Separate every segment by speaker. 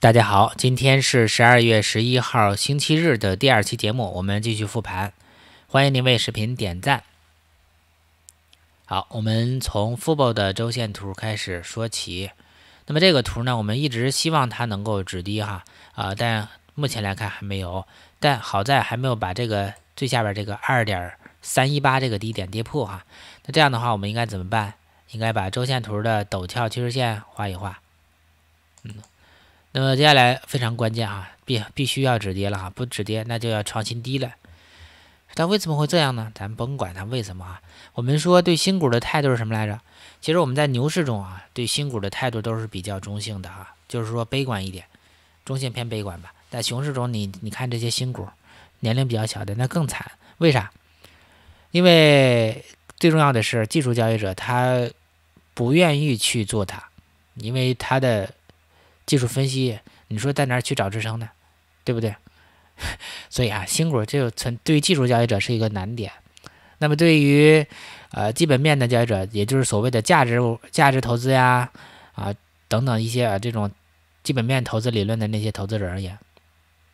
Speaker 1: 大家好，今天是十二月十一号星期日的第二期节目，我们继续复盘，欢迎您为视频点赞。好，我们从 b 宝的周线图开始说起。那么这个图呢，我们一直希望它能够止跌哈啊，但目前来看还没有。但好在还没有把这个最下边这个二点三一八这个低点跌破哈。那这样的话，我们应该怎么办？应该把周线图的陡峭趋势线画一画。嗯。那么接下来非常关键啊，必必须要止跌了哈，不止跌那就要创新低了。但为什么会这样呢？咱甭管它为什么啊。我们说对新股的态度是什么来着？其实我们在牛市中啊，对新股的态度都是比较中性的啊，就是说悲观一点，中性偏悲观吧。在熊市中，你你看这些新股，年龄比较小的那更惨，为啥？因为最重要的是技术交易者他不愿意去做它，因为它的。技术分析，你说在哪儿去找支撑呢？对不对？所以啊，新股就存对于技术交易者是一个难点。那么对于呃基本面的交易者，也就是所谓的价值价值投资呀啊等等一些啊这种基本面投资理论的那些投资者而言，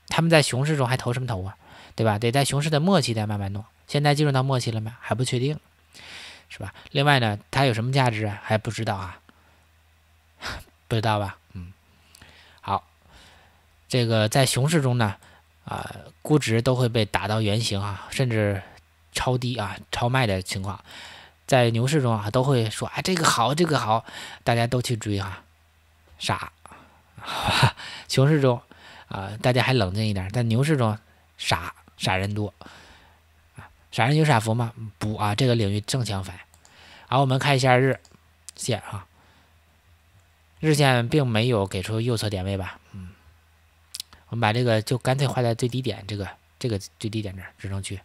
Speaker 1: 他们在熊市中还投什么投啊？对吧？得在熊市的末期再慢慢弄。现在进入到末期了吗？还不确定，是吧？另外呢，它有什么价值啊？还不知道啊，不知道吧？这个在熊市中呢，啊，估值都会被打到原形啊，甚至超低啊、超卖的情况，在牛市中啊，都会说啊，这个好，这个好，大家都去追啊，傻，熊市中啊，大家还冷静一点，但牛市中傻傻人多啊，傻人有傻福吗？不啊，这个领域正相反。好，我们看一下日线啊。日线并没有给出右侧点位吧。我们把这个就干脆画在最低点，这个这个最低点这儿撑区，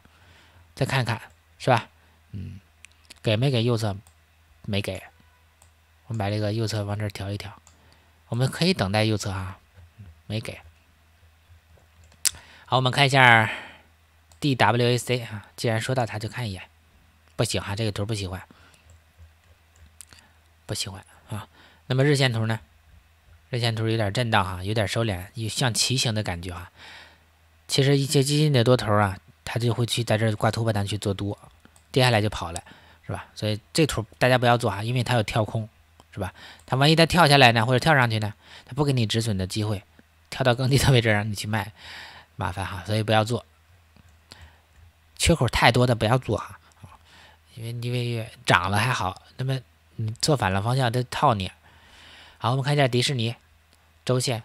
Speaker 1: 再看一看，是吧？嗯，给没给右侧？没给。我们把这个右侧往这儿调一调，我们可以等待右侧啊，没给。好，我们看一下 D W A C 啊，既然说到它就看一眼，不喜欢这个图，不喜欢，不喜欢啊。那么日线图呢？日线图有点震荡哈，有点收敛，有像骑行的感觉哈。其实一些基金的多头啊，他就会去在这挂突破单去做多，跌下来就跑了，是吧？所以这图大家不要做哈，因为它有跳空，是吧？它万一它跳下来呢，或者跳上去呢，它不给你止损的机会，跳到更低的位置让你去卖，麻烦哈，所以不要做。缺口太多的不要做哈，因为因为涨了还好，那么你做反了方向它套你。好，我们看一下迪士尼，周线，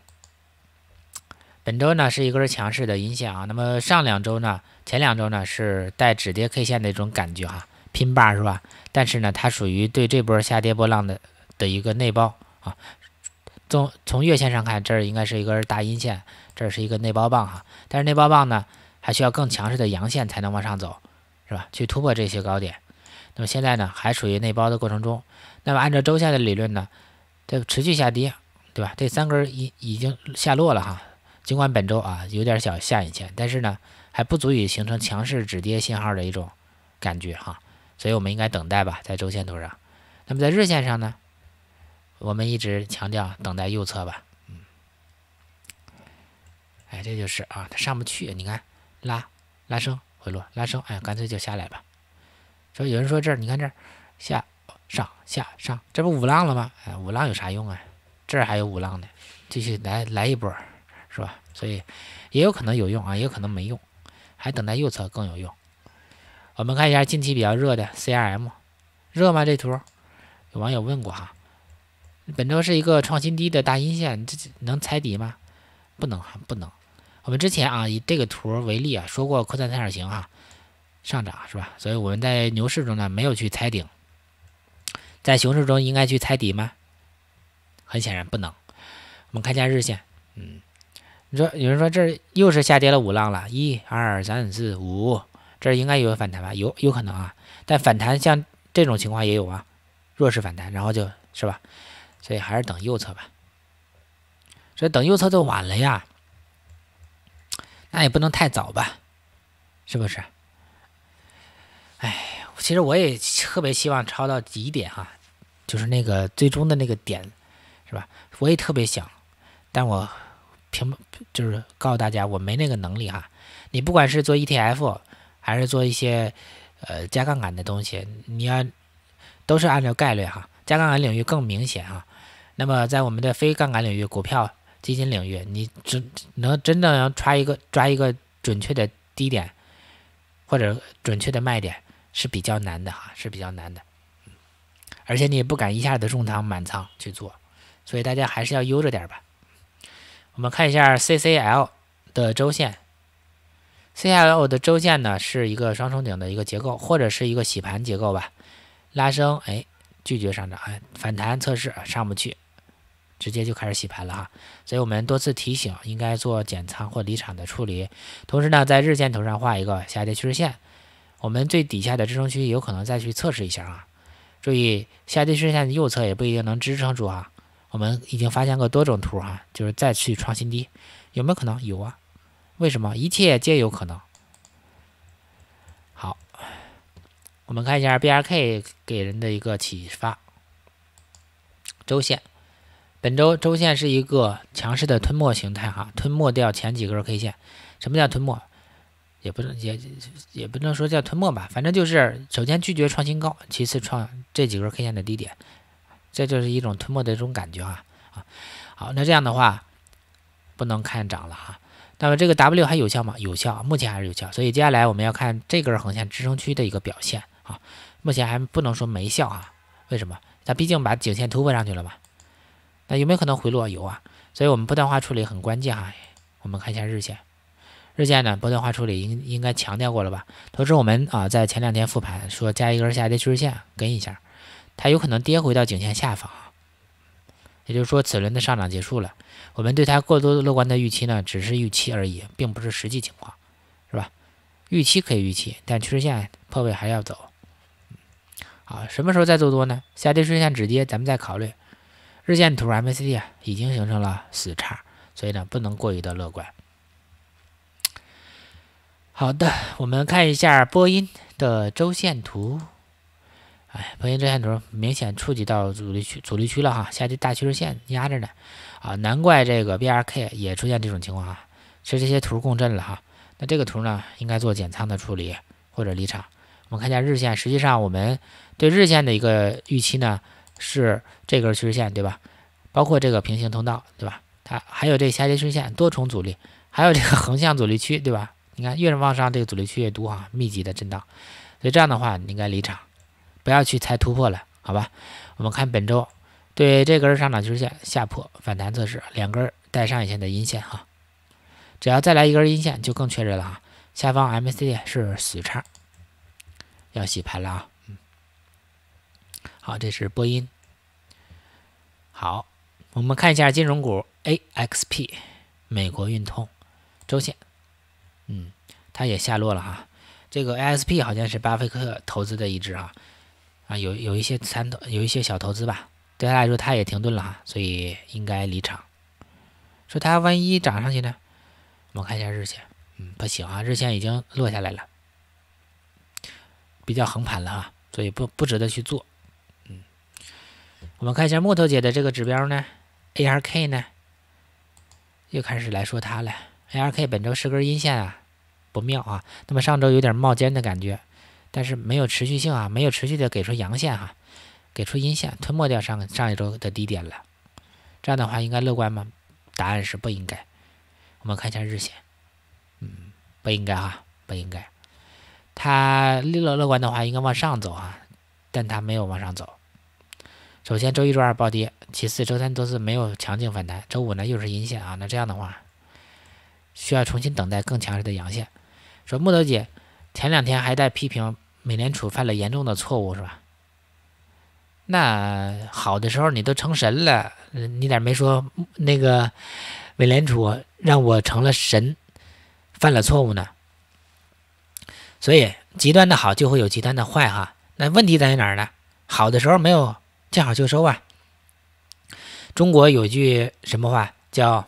Speaker 1: 本周呢是一根强势的阴线啊。那么上两周呢，前两周呢是带止跌 K 线的一种感觉哈，拼霸是吧？但是呢，它属于对这波下跌波浪的的一个内包啊。从从月线上看，这儿应该是一根大阴线，这是一个内包棒哈。但是内包棒呢，还需要更强势的阳线才能往上走，是吧？去突破这些高点。那么现在呢，还属于内包的过程中。那么按照周线的理论呢？个持续下跌，对吧？这三根已已经下落了哈，尽管本周啊有点小下影线，但是呢还不足以形成强势止跌信号的一种感觉哈，所以我们应该等待吧，在周线图上。那么在日线上呢，我们一直强调等待右侧吧。嗯，哎，这就是啊，它上不去，你看拉拉升回落拉升，哎，干脆就下来吧。说有人说这儿，你看这儿下。上下上，这不五浪了吗？哎，五浪有啥用啊？这儿还有五浪呢，继续来来一波，是吧？所以也有可能有用啊，也有可能没用，还等待右侧更有用。我们看一下近期比较热的 CRM，热吗？这图有网友问过哈，本周是一个创新低的大阴线，这能踩底吗？不能，不能。我们之前啊，以这个图为例啊，说过扩散三角形啊，上涨是吧？所以我们在牛市中呢，没有去猜顶。在熊市中应该去猜底吗？很显然不能。我们看一下日线，嗯，你说有人说这又是下跌了五浪了，一二三四五，这应该有反弹吧？有，有可能啊。但反弹像这种情况也有啊，弱势反弹，然后就是吧，所以还是等右侧吧。所以等右侧就晚了呀，那也不能太早吧，是不是？哎。其实我也特别希望抄到极点哈，就是那个最终的那个点，是吧？我也特别想，但我平就是告诉大家，我没那个能力哈。你不管是做 ETF 还是做一些呃加杠杆的东西，你要都是按照概率哈。加杠杆领域更明显哈。那么在我们的非杠杆领域，股票、基金领域，你只能真的要抓一个抓一个准确的低点或者准确的卖点。是比较难的哈，是比较难的，而且你也不敢一下子重仓满仓去做，所以大家还是要悠着点吧。我们看一下 CCL 的周线，CCL 的周线呢是一个双重顶的一个结构，或者是一个洗盘结构吧。拉升哎，拒绝上涨哎，反弹测试上不去，直接就开始洗盘了哈。所以我们多次提醒应该做减仓或离场的处理，同时呢在日线图上画一个下跌趋势线。我们最底下的支撑区有可能再去测试一下啊！注意下跌趋势线的右侧也不一定能支撑住啊！我们已经发现过多种图哈，就是再去创新低，有没有可能？有啊！为什么？一切皆有可能。好，我们看一下 BRK 给人的一个启发。周线，本周周线是一个强势的吞没形态哈，吞没掉前几根 K 线。什么叫吞没？也不能也也不能说叫吞没吧，反正就是首先拒绝创新高，其次创这几根 K 线的低点，这就是一种吞没的一种感觉啊啊。好，那这样的话不能看涨了哈。那么这个 W 还有效吗？有效，目前还是有效。所以接下来我们要看这根横线支撑区的一个表现啊。目前还不能说没效啊，为什么？它毕竟把颈线突破上去了嘛。那有没有可能回落？有啊。所以我们不断化处理很关键哈。我们看一下日线。日线呢，波段化处理应应该强调过了吧？同时，我们啊在前两天复盘说加一根下跌趋势线跟一下，它有可能跌回到颈线下方，也就是说此轮的上涨结束了。我们对它过的乐观的预期呢，只是预期而已，并不是实际情况，是吧？预期可以预期，但趋势线破位还要走。好，什么时候再做多呢？下跌趋势线止跌，咱们再考虑。日线图 MACD 啊，已经形成了死叉，所以呢，不能过于的乐观。好的，我们看一下波音的周线图。哎，波音周线图明显触及到阻力区、阻力区了哈，下跌大趋势线压着呢啊，难怪这个 BRK 也出现这种情况其是这些图共振了哈。那这个图呢，应该做减仓的处理或者离场。我们看一下日线，实际上我们对日线的一个预期呢，是这根趋势线对吧？包括这个平行通道对吧？它还有这下跌趋势线多重阻力，还有这个横向阻力区对吧？你看，越是往上，这个阻力区越多哈，密集的震荡，所以这样的话，你应该离场，不要去猜突破了，好吧？我们看本周对这根上涨趋势线下破反弹测试，两根带上影线的阴线哈，只要再来一根阴线就更确认了哈。下方 MACD 是死叉，要洗盘了啊。嗯，好，这是波音。好，我们看一下金融股 AXP 美国运通周线。嗯，它也下落了哈，这个 ASP 好像是巴菲特投资的一只哈，啊有有一些参投有一些小投资吧，对他来说他也停顿了哈，所以应该离场。说他万一涨上去呢？我们看一下日线，嗯，不行啊，日线已经落下来了，比较横盘了哈，所以不不值得去做。嗯，我们看一下木头姐的这个指标呢，ARK 呢，又开始来说它了。LK 本周十根阴线啊，不妙啊。那么上周有点冒尖的感觉，但是没有持续性啊，没有持续的给出阳线哈，给出阴线吞没掉上上一周的低点了。这样的话应该乐观吗？答案是不应该。我们看一下日线，嗯，不应该啊，不应该。它乐乐观的话应该往上走啊，但它没有往上走。首先周一、周二暴跌，其次周三、周四没有强劲反弹，周五呢又是阴线啊。那这样的话。需要重新等待更强势的阳线。说木头姐前两天还在批评美联储犯了严重的错误，是吧？那好的时候你都成神了，你咋没说那个美联储让我成了神，犯了错误呢？所以极端的好就会有极端的坏哈。那问题在于哪儿呢？好的时候没有见好就收啊。中国有句什么话叫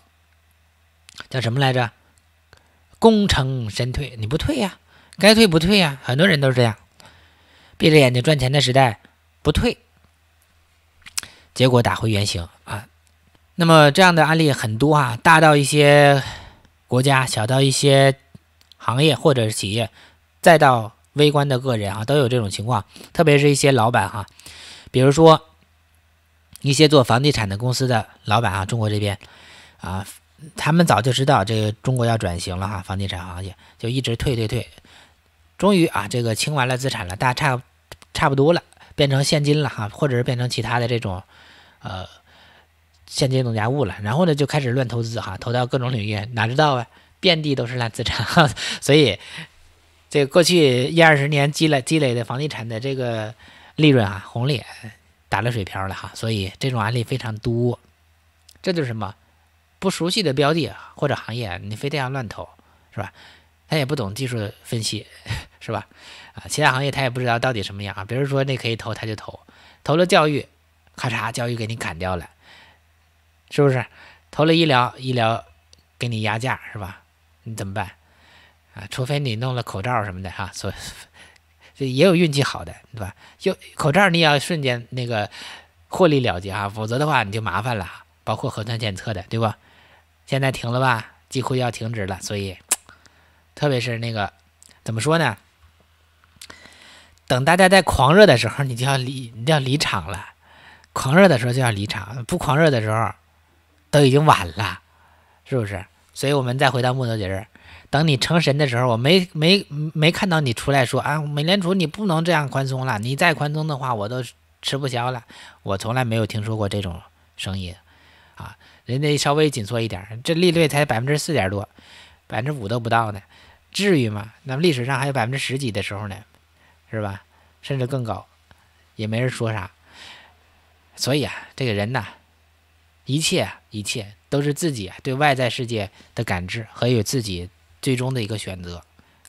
Speaker 1: 叫什么来着？功成身退，你不退呀？该退不退呀？很多人都是这样，闭着眼睛赚钱的时代，不退，结果打回原形啊。那么这样的案例很多啊，大到一些国家，小到一些行业或者是企业，再到微观的个人啊，都有这种情况。特别是一些老板哈，比如说一些做房地产的公司的老板啊，中国这边啊。他们早就知道这个中国要转型了哈，房地产行业就一直退退退，终于啊，这个清完了资产了，大家差差不多了，变成现金了哈，或者是变成其他的这种呃现金等价物了，然后呢就开始乱投资哈，投到各种领域，哪知道啊，遍地都是烂资产，哈，所以这过去一二十年积累积累的房地产的这个利润啊，红利打了水漂了哈，所以这种案例非常多，这就是什么？不熟悉的标的或者行业，你非得要乱投，是吧？他也不懂技术分析，是吧？啊，其他行业他也不知道到底什么样啊。比如说那可以投他就投，投了教育，咔嚓教育给你砍掉了，是不是？投了医疗，医疗给你压价，是吧？你怎么办？啊，除非你弄了口罩什么的哈，所以 也有运气好的，对吧？就口罩你要瞬间那个获利了结啊，否则的话你就麻烦了，包括核酸检测的，对吧？现在停了吧，几乎要停止了。所以，特别是那个，怎么说呢？等大家在狂热的时候，你就要离，你就要离场了。狂热的时候就要离场，不狂热的时候都已经晚了，是不是？所以，我们再回到木头节日，等你成神的时候，我没没没看到你出来说啊，美联储你不能这样宽松了，你再宽松的话我都吃不消了。我从来没有听说过这种声音，啊。人家稍微紧缩一点，这利率才百分之四点多，百分之五都不到呢，至于吗？那么历史上还有百分之十几的时候呢，是吧？甚至更高，也没人说啥。所以啊，这个人呐，一切一切都是自己对外在世界的感知和与自己最终的一个选择，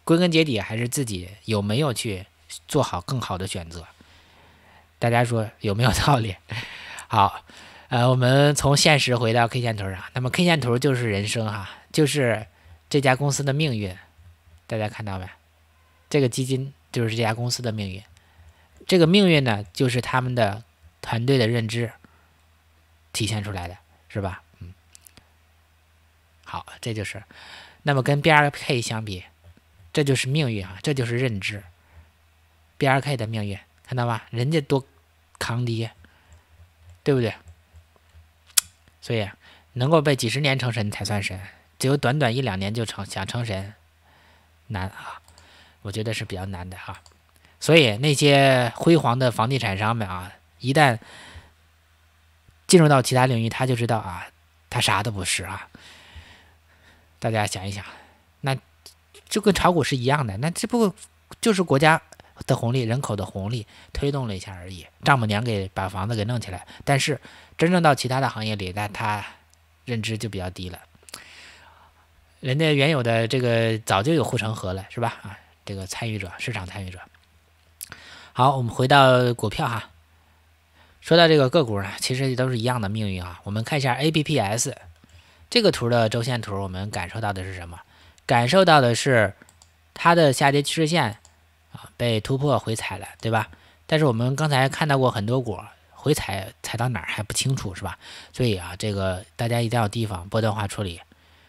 Speaker 1: 归根结底还是自己有没有去做好更好的选择。大家说有没有道理？好。呃，我们从现实回到 K 线图上，那么 K 线图就是人生哈，就是这家公司的命运，大家看到没？这个基金就是这家公司的命运，这个命运呢，就是他们的团队的认知体现出来的，是吧？嗯，好，这就是，那么跟 BRK 相比，这就是命运啊，这就是认知，BRK 的命运，看到吧？人家多抗跌，对不对？所以，能够被几十年成神才算神，只有短短一两年就成想成神，难啊！我觉得是比较难的啊。所以那些辉煌的房地产商们啊，一旦进入到其他领域，他就知道啊，他啥都不是啊。大家想一想，那就跟炒股是一样的。那这不就是国家？的红利，人口的红利推动了一下而已。丈母娘给把房子给弄起来，但是真正到其他的行业里，那他认知就比较低了。人家原有的这个早就有护城河了，是吧？啊，这个参与者，市场参与者。好，我们回到股票哈。说到这个个股呢，其实都是一样的命运啊。我们看一下 A P P S 这个图的周线图，我们感受到的是什么？感受到的是它的下跌趋势线。啊，被突破回踩了，对吧？但是我们刚才看到过很多股回踩，踩到哪儿还不清楚，是吧？所以啊，这个大家一定要提防波段化处理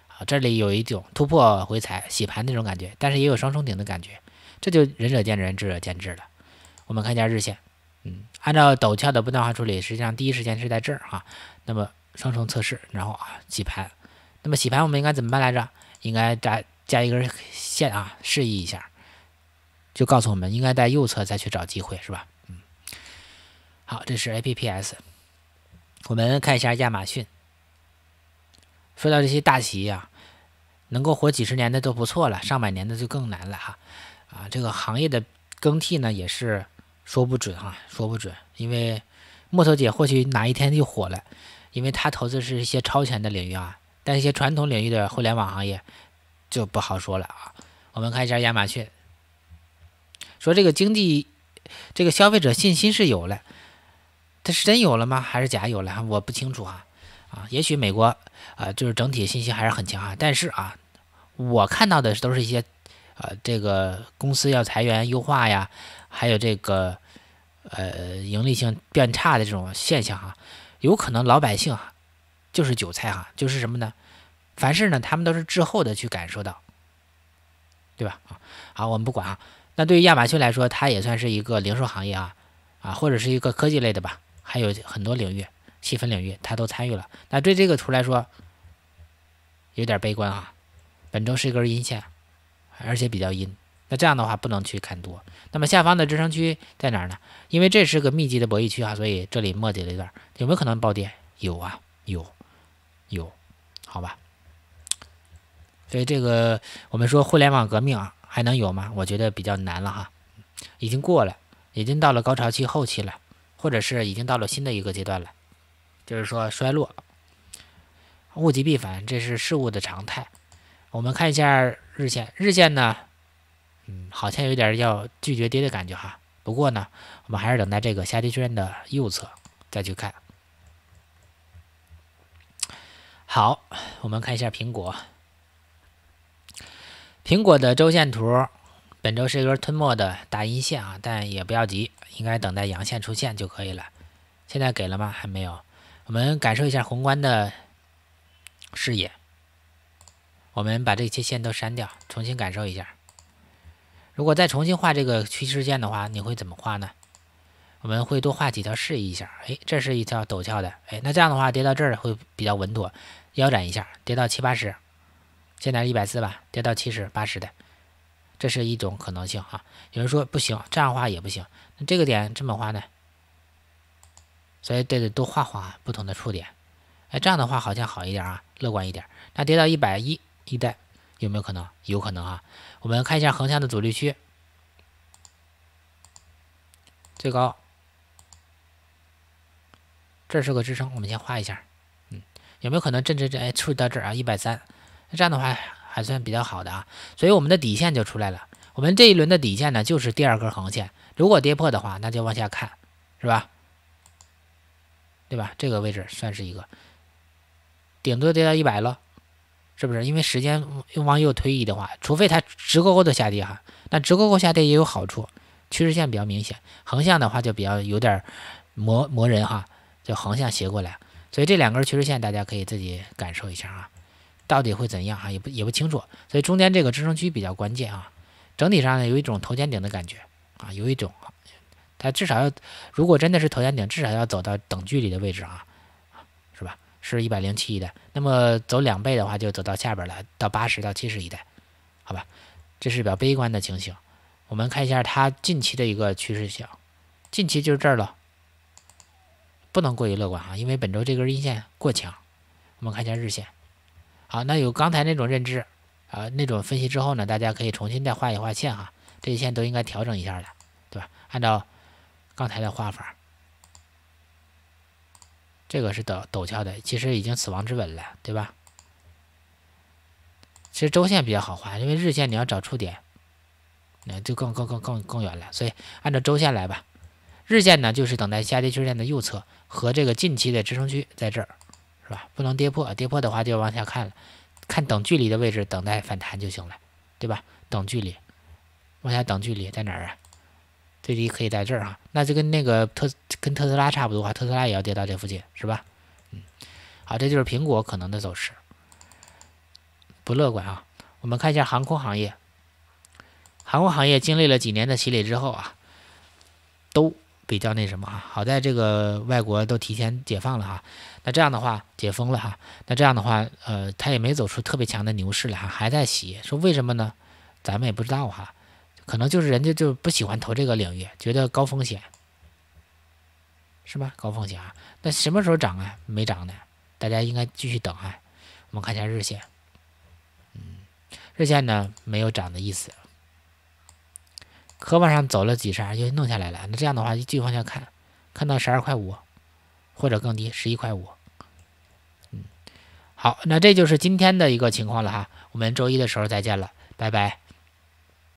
Speaker 1: 啊。这里有一种突破回踩洗盘那种感觉，但是也有双重顶的感觉，这就仁者见仁，智者见智了。我们看一下日线，嗯，按照陡峭的波段化处理，实际上第一时间是在这儿啊。那么双重测试，然后啊洗盘，那么洗盘我们应该怎么办来着？应该加加一根线啊，示意一下。就告诉我们应该在右侧再去找机会，是吧？嗯，好，这是 A P P S。我们看一下亚马逊。说到这些大企业啊，能够活几十年的都不错了，上百年的就更难了哈。啊，这个行业的更替呢也是说不准哈，说不准。因为木头姐或许哪一天就火了，因为她投资是一些超前的领域啊，但一些传统领域的互联网行业就不好说了啊。我们看一下亚马逊。说这个经济，这个消费者信心是有了，它是真有了吗？还是假有了？我不清楚啊，啊，也许美国啊，就是整体信心还是很强啊。但是啊，我看到的都是一些，呃，这个公司要裁员、优化呀，还有这个呃盈利性变差的这种现象啊，有可能老百姓啊，就是韭菜哈，就是什么呢？凡事呢，他们都是滞后的去感受到，对吧？啊，好，我们不管啊。那对于亚马逊来说，它也算是一个零售行业啊，啊或者是一个科技类的吧，还有很多领域细分领域它都参与了。那对这个图来说，有点悲观啊，本周是一根阴线，而且比较阴。那这样的话不能去看多。那么下方的支撑区在哪儿呢？因为这是个密集的博弈区啊，所以这里墨迹了一段，有没有可能暴跌？有啊，有，有，好吧。所以这个我们说互联网革命啊。还能有吗？我觉得比较难了哈，已经过了，已经到了高潮期后期了，或者是已经到了新的一个阶段了，就是说衰落。物极必反，这是事物的常态。我们看一下日线，日线呢，嗯，好像有点要拒绝跌的感觉哈。不过呢，我们还是等待这个下跌确认的右侧再去看。好，我们看一下苹果。苹果的周线图，本周是一根吞没的大阴线啊，但也不要急，应该等待阳线出现就可以了。现在给了吗？还没有。我们感受一下宏观的视野。我们把这些线都删掉，重新感受一下。如果再重新画这个趋势线的话，你会怎么画呢？我们会多画几条试一下。哎，这是一条陡峭的。哎，那这样的话跌到这儿会比较稳妥，腰斩一下，跌到七八十。现在是一百四吧，跌到七十八十的，这是一种可能性啊。有人说不行，这样画也不行。那这个点这么画呢？所以对对，多画画不同的触点。哎，这样的话好像好一点啊，乐观一点。那跌到一百一一带有没有可能？有可能啊。我们看一下横向的阻力区，最高，这是个支撑。我们先画一下，嗯，有没有可能震震震？哎，触到这儿啊，一百三。这样的话还算比较好的啊，所以我们的底线就出来了。我们这一轮的底线呢，就是第二根横线。如果跌破的话，那就往下看，是吧？对吧？这个位置算是一个，顶多跌到一百了，是不是？因为时间又往右推移的话，除非它直勾勾的下跌哈，那直勾勾下跌也有好处，趋势线比较明显。横向的话就比较有点磨磨人哈，就横向斜过来。所以这两根趋势线，大家可以自己感受一下啊。到底会怎样啊？也不也不清楚，所以中间这个支撑区比较关键啊。整体上呢，有一种头肩顶的感觉啊，有一种，它至少要，如果真的是头肩顶，至少要走到等距离的位置啊，是吧？是一百零七一带，那么走两倍的话，就走到下边了，到八十到七十一带，好吧？这是比较悲观的情形。我们看一下它近期的一个趋势性，近期就是这儿了，不能过于乐观啊，因为本周这根阴线过强。我们看一下日线。好，那有刚才那种认知，啊，那种分析之后呢，大家可以重新再画一画线哈，这些线都应该调整一下了，对吧？按照刚才的画法，这个是陡陡峭的，其实已经死亡之吻了，对吧？其实周线比较好画，因为日线你要找触点，那就更更更更更远了，所以按照周线来吧。日线呢，就是等待下跌趋势线的右侧和这个近期的支撑区在这儿。是吧？不能跌破，跌破的话就往下看了，看等距离的位置，等待反弹就行了，对吧？等距离，往下等距离在哪儿啊？最低可以在这儿啊，那就跟那个特跟特斯拉差不多，啊，特斯拉也要跌到这附近，是吧？嗯，好，这就是苹果可能的走势，不乐观啊。我们看一下航空行业，航空行业经历了几年的洗礼之后啊，都比较那什么啊。好在这个外国都提前解放了哈。那这样的话解封了哈，那这样的话，呃，它也没走出特别强的牛市了哈，还在洗。说为什么呢？咱们也不知道哈，可能就是人家就不喜欢投这个领域，觉得高风险，是吧？高风险啊。那什么时候涨啊？没涨呢。大家应该继续等啊。我们看一下日线，嗯，日线呢没有涨的意思，可往上走了几下就弄下来了。那这样的话，继续往下看，看到十二块五。或者更低，十一块五。嗯，好，那这就是今天的一个情况了哈。我们周一的时候再见了，拜拜。